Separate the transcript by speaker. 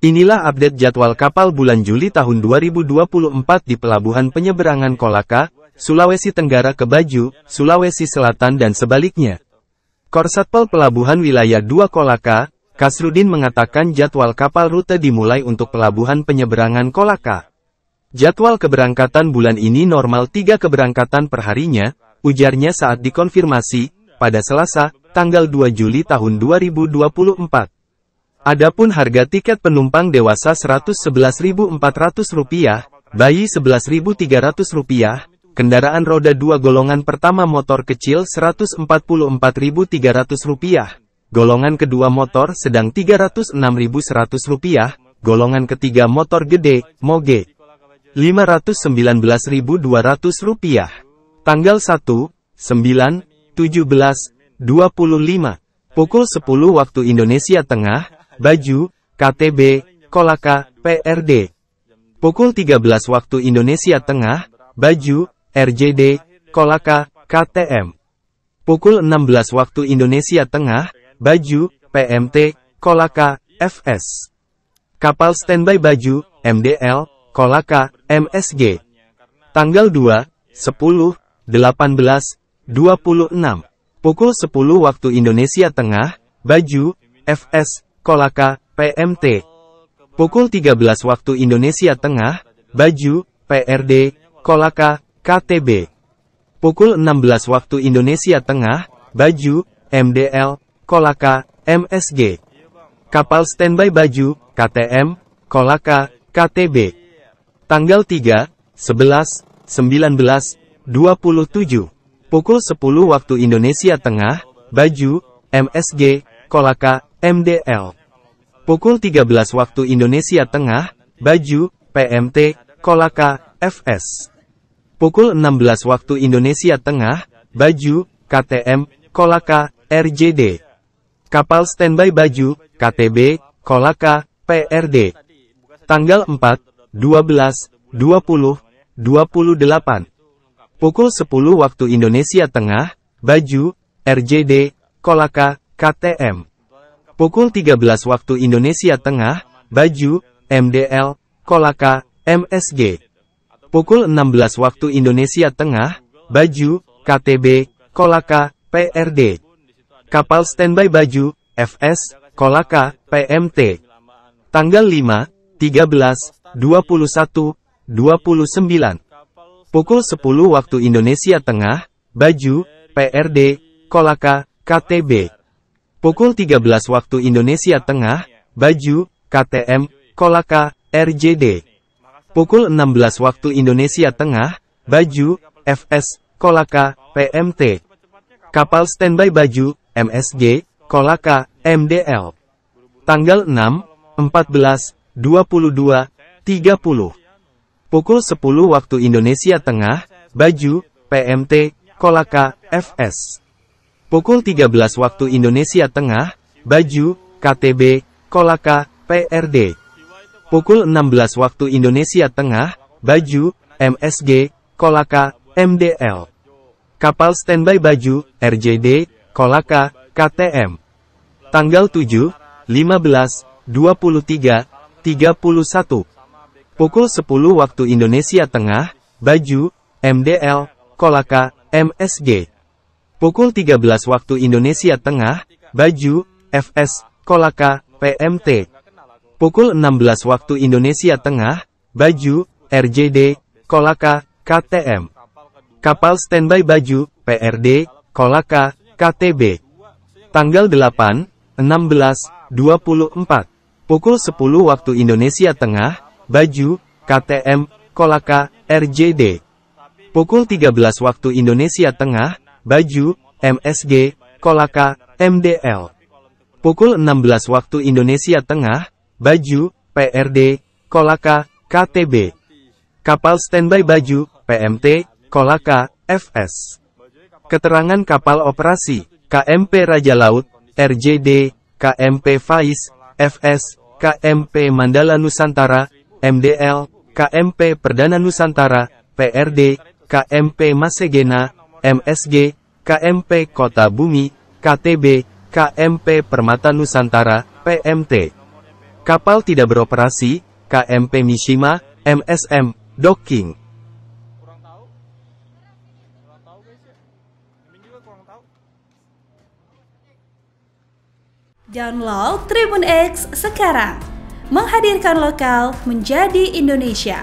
Speaker 1: Inilah update jadwal kapal bulan Juli tahun 2024 di Pelabuhan Penyeberangan Kolaka, Sulawesi Tenggara ke Baju, Sulawesi Selatan dan sebaliknya. Korsatpol Pelabuhan Wilayah 2 Kolaka, Kasrudin mengatakan jadwal kapal rute dimulai untuk Pelabuhan Penyeberangan Kolaka. Jadwal keberangkatan bulan ini normal 3 keberangkatan perharinya, ujarnya saat dikonfirmasi, pada Selasa, tanggal 2 Juli tahun 2024. Adapun harga tiket penumpang dewasa Rp111.400, bayi Rp11.300, kendaraan roda 2 golongan pertama motor kecil Rp144.300, golongan kedua motor sedang Rp306.100, golongan ketiga motor gede, moge, Rp519.200. Tanggal 1, 9, 17, 25, pukul 10 waktu Indonesia Tengah, baju, KTB, kolaka, PRD. Pukul 13 waktu Indonesia Tengah, baju, RJD, kolaka, KTM. Pukul 16 waktu Indonesia Tengah, baju, PMT, kolaka, FS. Kapal standby baju, MDL, kolaka, MSG. Tanggal 2, 10, 18, 26. Pukul 10 waktu Indonesia Tengah, baju, FS, Kolaka, PMT. Pukul 13 waktu Indonesia Tengah, Baju, PRD, Kolaka, KTB. Pukul 16 waktu Indonesia Tengah, Baju, MDL, Kolaka, MSG. Kapal standby Baju, KTM, Kolaka, KTB. Tanggal 3, 11, 19, 27. Pukul 10 waktu Indonesia Tengah, Baju, MSG, Kolaka, MDL. Pukul 13 waktu Indonesia Tengah, Baju, PMT, Kolaka, FS. Pukul 16 waktu Indonesia Tengah, Baju, KTM, Kolaka, RJD. Kapal standby Baju, KTB, Kolaka, PRD. Tanggal 4, 12, 20, 28. Pukul 10 waktu Indonesia Tengah, Baju, RJD, Kolaka, KTM. Pukul 13 waktu Indonesia Tengah, Baju, MDL, Kolaka, MSG. Pukul 16 waktu Indonesia Tengah, Baju, KTB, Kolaka, PRD. Kapal standby Baju, FS, Kolaka, PMT. Tanggal 5, 13, 21, 29. Pukul 10 waktu Indonesia Tengah, Baju, PRD, Kolaka, KTB. Pukul 13 waktu Indonesia Tengah, Baju, KTM, Kolaka, RJD. Pukul 16 waktu Indonesia Tengah, Baju, FS, Kolaka, PMT. Kapal standby Baju, MSG, Kolaka, MDL. Tanggal 6, 14, 22, 30. Pukul 10 waktu Indonesia Tengah, Baju, PMT, Kolaka, FS. Pukul 13 waktu Indonesia Tengah, Baju, KTB, Kolaka, PRD. Pukul 16 waktu Indonesia Tengah, Baju, MSG, Kolaka, MDL. Kapal standby Baju, RJD, Kolaka, KTM. Tanggal 7, 15, 23, 31. Pukul 10 waktu Indonesia Tengah, Baju, MDL, Kolaka, MSG. Pukul 13 waktu Indonesia Tengah, Baju, FS, Kolaka, PMT. Pukul 16 waktu Indonesia Tengah, Baju, RJD, Kolaka, KTM. Kapal standby Baju, PRD, Kolaka, KTB. Tanggal 8, 16, 24. Pukul 10 waktu Indonesia Tengah, Baju, KTM, Kolaka, RJD. Pukul 13 waktu Indonesia Tengah, baju, MSG, kolaka, MDL. Pukul 16 waktu Indonesia Tengah, baju, PRD, kolaka, KTB. Kapal standby baju, PMT, kolaka, FS. Keterangan kapal operasi, KMP Raja Laut, RJD, KMP Faiz, FS, KMP Mandala Nusantara, MDL, KMP Perdana Nusantara, PRD, KMP Masegena, MSG, KMP Kota Bumi, KTB, KMP Permata Nusantara, PMT. Kapal tidak beroperasi, KMP Mishima, MSM, docking. Ya. Download Tribun X sekarang, menghadirkan lokal menjadi Indonesia.